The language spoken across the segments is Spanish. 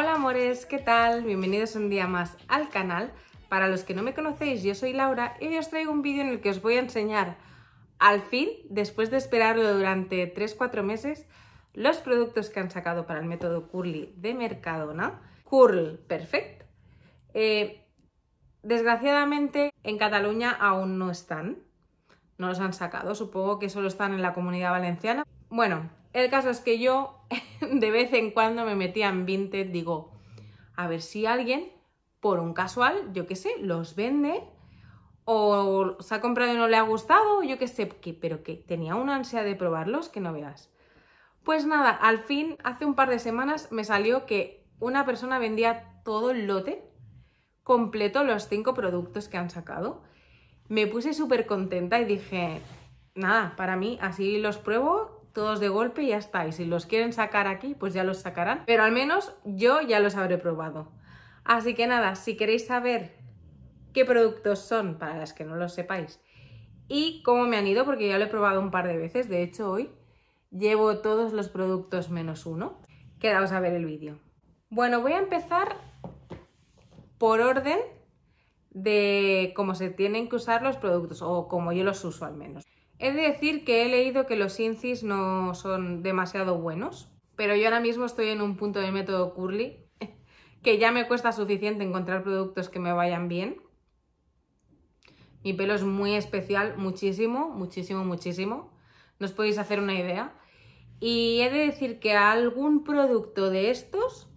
Hola amores, ¿qué tal? Bienvenidos un día más al canal. Para los que no me conocéis, yo soy Laura y hoy os traigo un vídeo en el que os voy a enseñar al fin, después de esperarlo durante 3-4 meses, los productos que han sacado para el método Curly de Mercadona. Curl Perfect. Eh, desgraciadamente en Cataluña aún no están, no los han sacado, supongo que solo están en la comunidad valenciana. Bueno, el caso es que yo de vez en cuando me metía en Vinted, digo, a ver si alguien, por un casual, yo qué sé, los vende o se ha comprado y no le ha gustado, yo qué sé, pero que tenía una ansia de probarlos que no veas. Pues nada, al fin, hace un par de semanas me salió que una persona vendía todo el lote, completo los cinco productos que han sacado. Me puse súper contenta y dije, nada, para mí así los pruebo todos de golpe y ya está. Y si los quieren sacar aquí, pues ya los sacarán. Pero al menos yo ya los habré probado. Así que nada, si queréis saber qué productos son, para las que no lo sepáis, y cómo me han ido, porque ya lo he probado un par de veces, de hecho hoy llevo todos los productos menos uno. Quedaos a ver el vídeo. Bueno, voy a empezar por orden de cómo se tienen que usar los productos, o como yo los uso al menos. He de decir que he leído que los incis no son demasiado buenos, pero yo ahora mismo estoy en un punto del método Curly que ya me cuesta suficiente encontrar productos que me vayan bien. Mi pelo es muy especial, muchísimo, muchísimo, muchísimo. No podéis hacer una idea. Y he de decir que algún producto de estos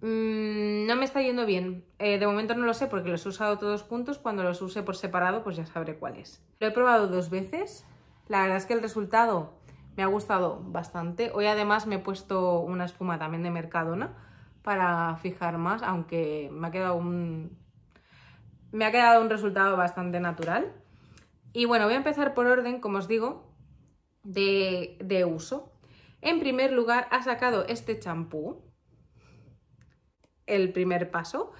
Mm, no me está yendo bien. Eh, de momento no lo sé porque los he usado todos juntos. Cuando los use por separado, pues ya sabré cuál es. Lo he probado dos veces. La verdad es que el resultado me ha gustado bastante. Hoy además me he puesto una espuma también de Mercadona para fijar más, aunque me ha quedado un... Me ha quedado un resultado bastante natural. Y bueno, voy a empezar por orden, como os digo, de, de uso. En primer lugar, ha sacado este champú, el primer paso.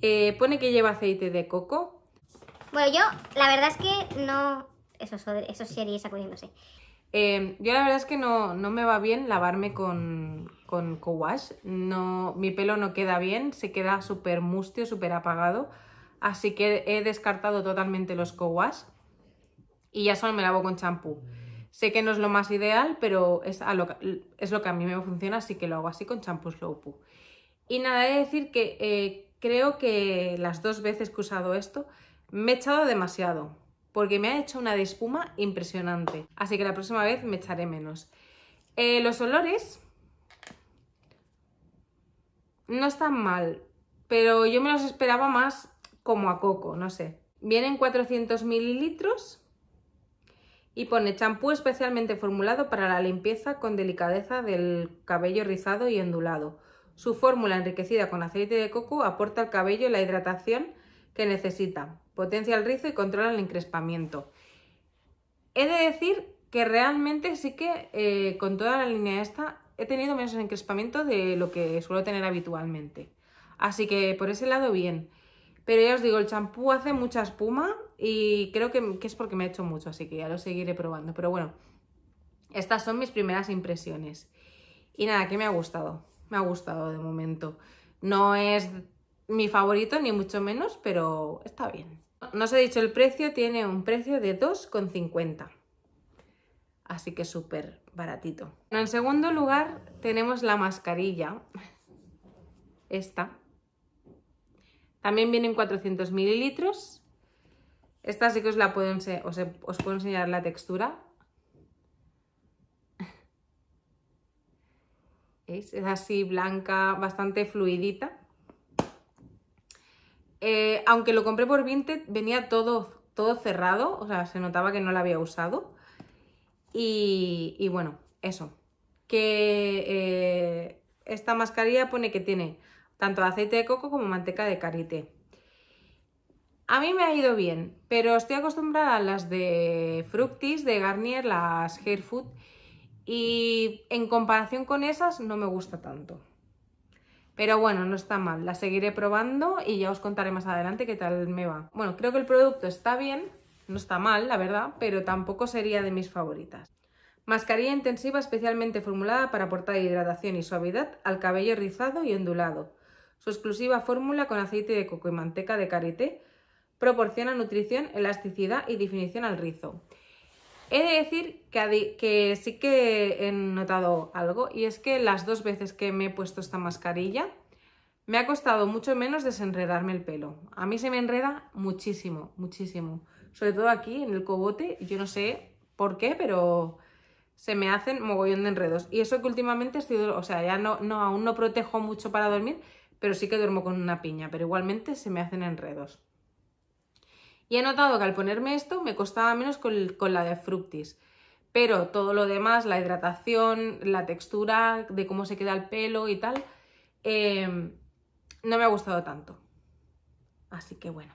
Eh, pone que lleva aceite de coco. Bueno, yo la verdad es que no... Eso, eso sería sacudiéndose. Eh, yo la verdad es que no, no, me va bien lavarme con, con co-wash. No, mi pelo no queda bien, se queda súper mustio, súper apagado. Así que he descartado totalmente los co-wash y ya solo me lavo con champú. Sé que no es lo más ideal, pero es, lo, es, lo, que a mí me funciona, así que lo hago así con champús slowpoo y nada, he de decir que eh, creo que las dos veces que he usado esto me he echado demasiado, porque me ha hecho una de espuma impresionante. Así que la próxima vez me echaré menos. Eh, los olores no están mal, pero yo me los esperaba más como a coco, no sé. Vienen 400 mililitros y pone champú especialmente formulado para la limpieza con delicadeza del cabello rizado y ondulado su fórmula enriquecida con aceite de coco aporta al cabello la hidratación que necesita, potencia el rizo y controla el encrespamiento. He de decir que realmente sí que eh, con toda la línea esta he tenido menos encrespamiento de lo que suelo tener habitualmente. Así que por ese lado bien. Pero ya os digo, el champú hace mucha espuma y creo que, que, es porque me ha hecho mucho, así que ya lo seguiré probando. Pero bueno, estas son mis primeras impresiones. Y nada, que me ha gustado me ha gustado de momento. No es mi favorito, ni mucho menos, pero está bien. No os he dicho el precio, tiene un precio de 2,50. Así que súper baratito. En segundo lugar tenemos la mascarilla. Esta. También viene en 400 mililitros. Esta sí que os la pueden os puedo enseñar la textura. Es así blanca, bastante fluidita. Eh, aunque lo compré por Vinted, venía todo, todo cerrado, o sea, se notaba que no la había usado. Y, bueno, eso. Que eh, esta mascarilla pone que tiene tanto aceite de coco como manteca de karité. A mí me ha ido bien, pero estoy acostumbrada a las de Fructis, de Garnier, las Hair Food, y en comparación con esas no me gusta tanto. Pero bueno, no está mal, la seguiré probando y ya os contaré más adelante qué tal me va. Bueno, creo que el producto está bien, no está mal, la verdad, pero tampoco sería de mis favoritas. Mascarilla intensiva especialmente formulada para aportar hidratación y suavidad al cabello rizado y ondulado. Su exclusiva fórmula con aceite de coco y manteca de karité proporciona nutrición, elasticidad y definición al rizo. He de decir que, sí que he notado algo y es que las dos veces que me he puesto esta mascarilla me ha costado mucho menos desenredarme el pelo. A mí se me enreda muchísimo, muchísimo. Sobre todo aquí en el cobote. yo no sé por qué, pero se me hacen mogollón de enredos. Y eso que últimamente estoy, o sea, ya no, no, aún no protejo mucho para dormir, pero sí que duermo con una piña, pero igualmente se me hacen enredos. Y he notado que al ponerme esto me costaba menos con, la de Fructis. Pero todo lo demás, la hidratación, la textura, de cómo se queda el pelo y tal, em, no me ha gustado tanto. Así que bueno.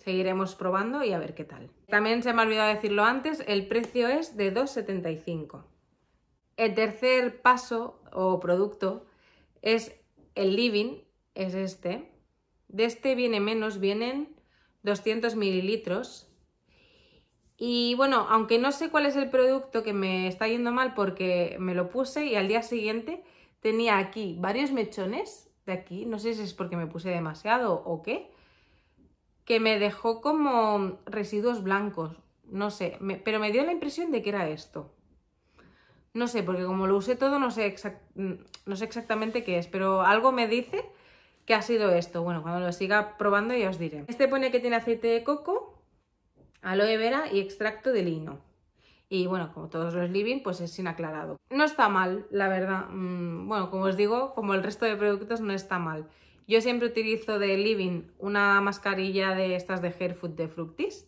Seguiremos probando y a ver qué tal. También se me ha olvidado decirlo antes, el precio es de 2,75. El tercer paso o producto es el living, es este, de este viene menos, vienen 200 mililitros. Y bueno, aunque no sé cuál es el producto que me está yendo mal porque me lo puse y al día siguiente tenía aquí varios mechones de aquí, no sé si es porque me puse demasiado o qué, que me dejó como residuos blancos, no sé, pero me dio la impresión de que era esto. No sé, porque como lo usé todo no sé mm, exactamente qué es, pero algo me dice ¿Qué ha sido esto? Bueno, cuando lo siga probando ya os diré. Este pone que tiene aceite de coco, aloe vera y extracto de lino. Y bueno, como todos los living, pues es sin aclarado. No está mal, la verdad. Mm, bueno, como os digo, como el resto de productos no está mal. Yo siempre utilizo de living una mascarilla de estas de Hair Food de Fructis.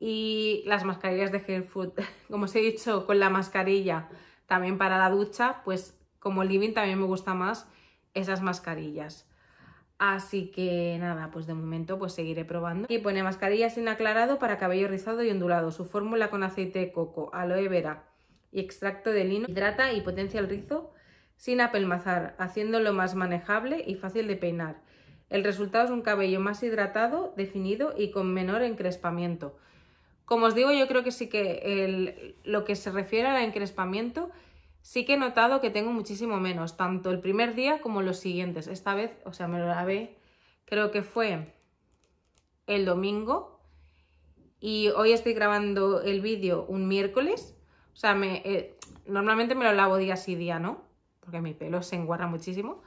Y las mascarillas de Hair Food, como os he dicho, con la mascarilla también para la ducha, pues como living también me gusta más esas mascarillas. Así que nada, pues de momento pues seguiré probando. Y pone mascarilla sin aclarado para cabello rizado y ondulado. Su fórmula con aceite de coco, aloe vera y extracto de lino hidrata y potencia el rizo sin apelmazar, haciéndolo más manejable y fácil de peinar. El resultado es un cabello más hidratado, definido y con menor encrespamiento. Como os digo, yo creo que sí que el, lo que se refiere al encrespamiento Sí que he notado que tengo muchísimo menos, tanto el primer día como los siguientes. Esta vez, o sea, me lo lavé, creo que fue el domingo. Y hoy estoy grabando el vídeo un miércoles. O sea, me, eh, normalmente me lo lavo día sí, día no, porque mi pelo se enguarra muchísimo.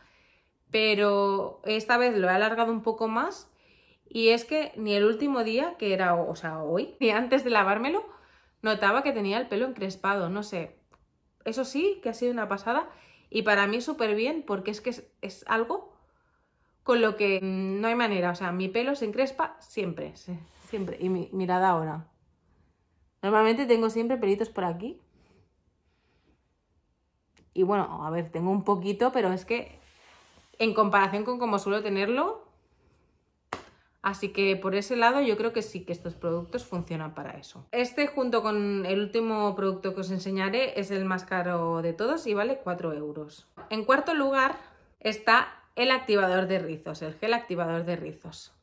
Pero esta vez lo he alargado un poco más y es que ni el último día, que era, o sea, hoy, ni antes de lavármelo, notaba que tenía el pelo encrespado, no sé. Eso sí, que ha sido una pasada. Y para mí súper bien, porque es que es, algo con lo que mm, no hay manera. O sea, mi pelo se encrespa siempre, siempre. Y mi mirada ahora. Normalmente tengo siempre pelitos por aquí. Y bueno, a ver, tengo un poquito, pero es que en comparación con como suelo tenerlo, Así que por ese lado yo creo que sí que estos productos funcionan para eso. Este junto con el último producto que os enseñaré es el más caro de todos y vale 4 euros. En cuarto lugar está el activador de rizos, el gel activador de rizos.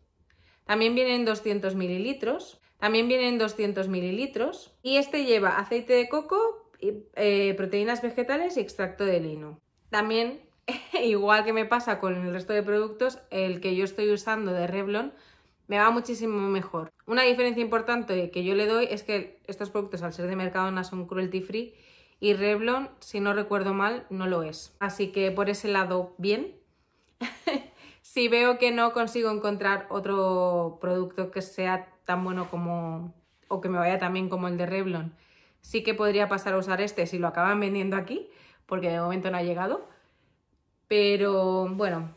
También vienen 200 mililitros, también vienen 200 mililitros y este lleva aceite de coco, eh, proteínas vegetales y extracto de lino. También igual que me pasa con el resto de productos, el que yo estoy usando de Revlon me va muchísimo mejor. Una diferencia importante que yo le doy es que estos productos al ser de Mercadona son cruelty free y Revlon, si no recuerdo mal, no lo es. Así que por ese lado, bien. si veo que no consigo encontrar otro producto que sea tan bueno como o que me vaya tan bien como el de Revlon, sí que podría pasar a usar este si lo acaban vendiendo aquí, porque de momento no ha llegado pero bueno,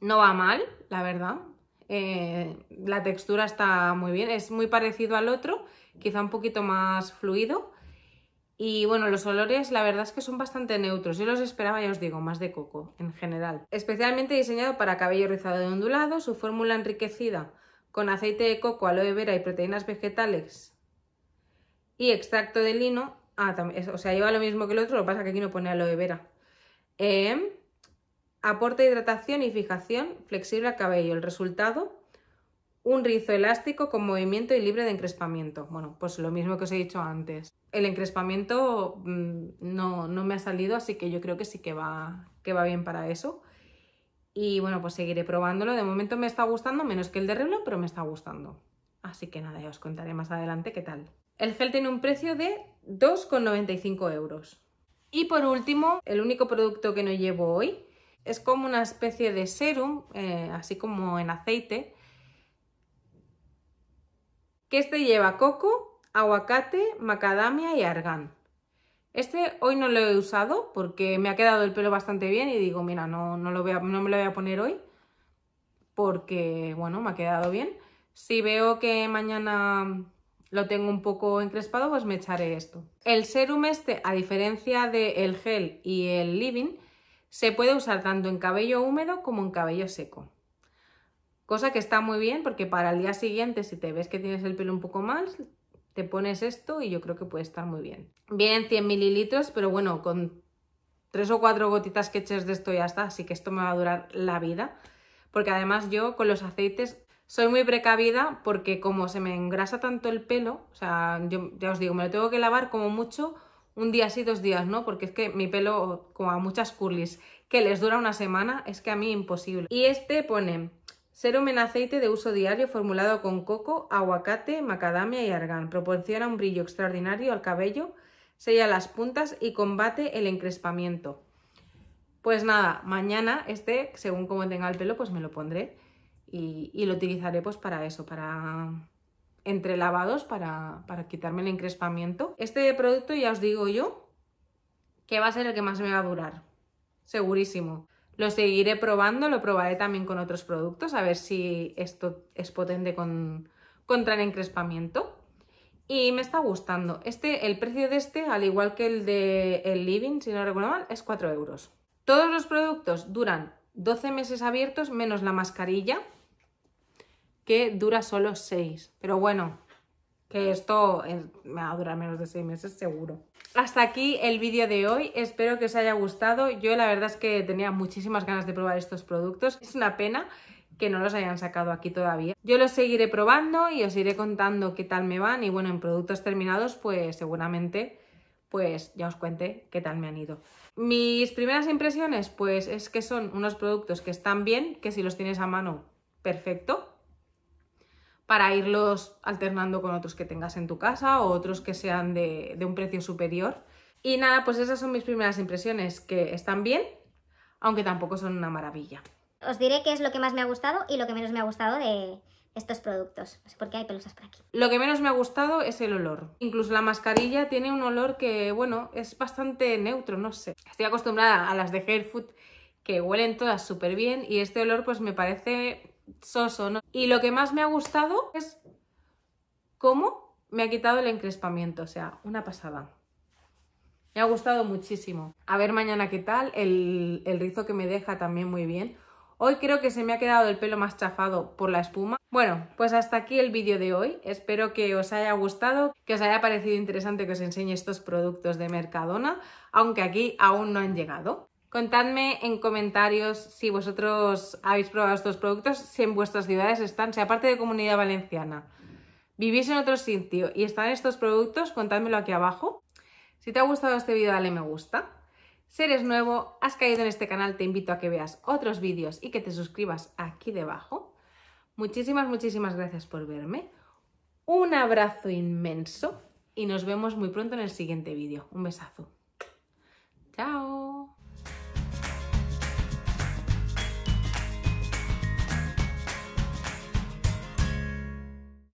no va mal, la verdad. Eh, la textura está muy bien, es muy parecido al otro, quizá un poquito más fluido. Y bueno, los olores la verdad es que son bastante neutros. Yo los esperaba, ya os digo, más de coco en general. Especialmente diseñado para cabello rizado y ondulado, su fórmula enriquecida con aceite de coco, aloe vera y proteínas vegetales y extracto de lino. Ah, o sea, lleva lo mismo que el otro, lo pasa que aquí no pone aloe vera. Em, Aporta hidratación y fijación flexible al cabello. El resultado, un rizo elástico con movimiento y libre de encrespamiento. Bueno, pues lo mismo que os he dicho antes. El encrespamiento mm, no, me ha salido, así que yo creo que sí que va, que va bien para eso. Y bueno, pues seguiré probándolo. De momento me está gustando, menos que el de Revlon, pero me está gustando. Así que nada, ya os contaré más adelante qué tal. El gel tiene un precio de 2,95 euros. Y por último, el único producto que no llevo hoy es como una especie de serum, eh, así como en aceite, que este lleva coco, aguacate, macadamia y argán. Este hoy no lo he usado porque me ha quedado el pelo bastante bien y digo, mira, no, no, lo no me lo voy a poner hoy porque, bueno, me ha quedado bien. Si veo que mañana lo tengo un poco encrespado, pues me echaré esto. El serum este, a diferencia del gel y el living, se puede usar tanto en cabello húmedo como en cabello seco. Cosa que está muy bien porque para el día siguiente, si te ves que tienes el pelo un poco más, te pones esto y yo creo que puede estar muy bien. Bien, 100 mililitros, pero bueno, con tres o cuatro gotitas que eches de esto ya está, así que esto me va a durar la vida. Porque además yo con los aceites soy muy precavida porque como se me engrasa tanto el pelo, o sea, yo ya os digo, me lo tengo que lavar como mucho un día sí, dos días no, porque es que mi pelo, como a muchas curlis, que les dura una semana, es que a mí imposible. Y este pone Serum en aceite de uso diario formulado con coco, aguacate, macadamia y argán. Proporciona un brillo extraordinario al cabello, sella las puntas y combate el encrespamiento. Pues nada, mañana este, según como tenga el pelo, pues me lo pondré y, y lo utilizaré pues para eso, para entre lavados para, para quitarme el encrespamiento. Este producto ya os digo yo que va a ser el que más me va a durar, segurísimo. Lo seguiré probando, lo probaré también con otros productos, a ver si esto es potente con, contra el encrespamiento. Y me está gustando. Este, el precio de este, al igual que el de el Living, si no recuerdo mal, es 4 euros. Todos los productos duran 12 meses abiertos, menos la mascarilla, que dura solo 6. Pero bueno, que esto me va a durar menos de 6 meses seguro. Hasta aquí el vídeo de hoy, espero que os haya gustado. Yo la verdad es que tenía muchísimas ganas de probar estos productos. Es una pena que no los hayan sacado aquí todavía. Yo los seguiré probando y os iré contando qué tal me van y bueno, en productos terminados pues seguramente pues ya os cuente qué tal me han ido. Mis primeras impresiones pues es que son unos productos que están bien, que si los tienes a mano, perfecto para irlos alternando con otros que tengas en tu casa o otros que sean de, un precio superior. Y nada, pues esas son mis primeras impresiones, que están bien, aunque tampoco son una maravilla. Os diré qué es lo que más me ha gustado y lo que menos me ha gustado de estos productos. No sé por qué hay pelusas por aquí. Lo que menos me ha gustado es el olor. Incluso la mascarilla tiene un olor que, bueno, es bastante neutro, no sé. Estoy acostumbrada a las de Hair que huelen todas súper bien y este olor pues me parece soso, ¿no? Y lo que más me ha gustado es cómo me ha quitado el encrespamiento, o sea, una pasada. Me ha gustado muchísimo. A ver mañana qué tal, el, el rizo que me deja también muy bien. Hoy creo que se me ha quedado el pelo más chafado por la espuma. Bueno, pues hasta aquí el vídeo de hoy. Espero que os haya gustado, que os haya parecido interesante que os enseñe estos productos de Mercadona, aunque aquí aún no han llegado. Contadme en comentarios si vosotros habéis probado estos productos, si en vuestras ciudades están, si aparte de Comunidad Valenciana vivís en otro sitio y están estos productos, contadmelo aquí abajo. Si te ha gustado este vídeo dale me gusta. Si eres nuevo, has caído en este canal, te invito a que veas otros vídeos y que te suscribas aquí debajo. Muchísimas, muchísimas gracias por verme. Un abrazo inmenso y nos vemos muy pronto en el siguiente vídeo. Un besazo. Chao.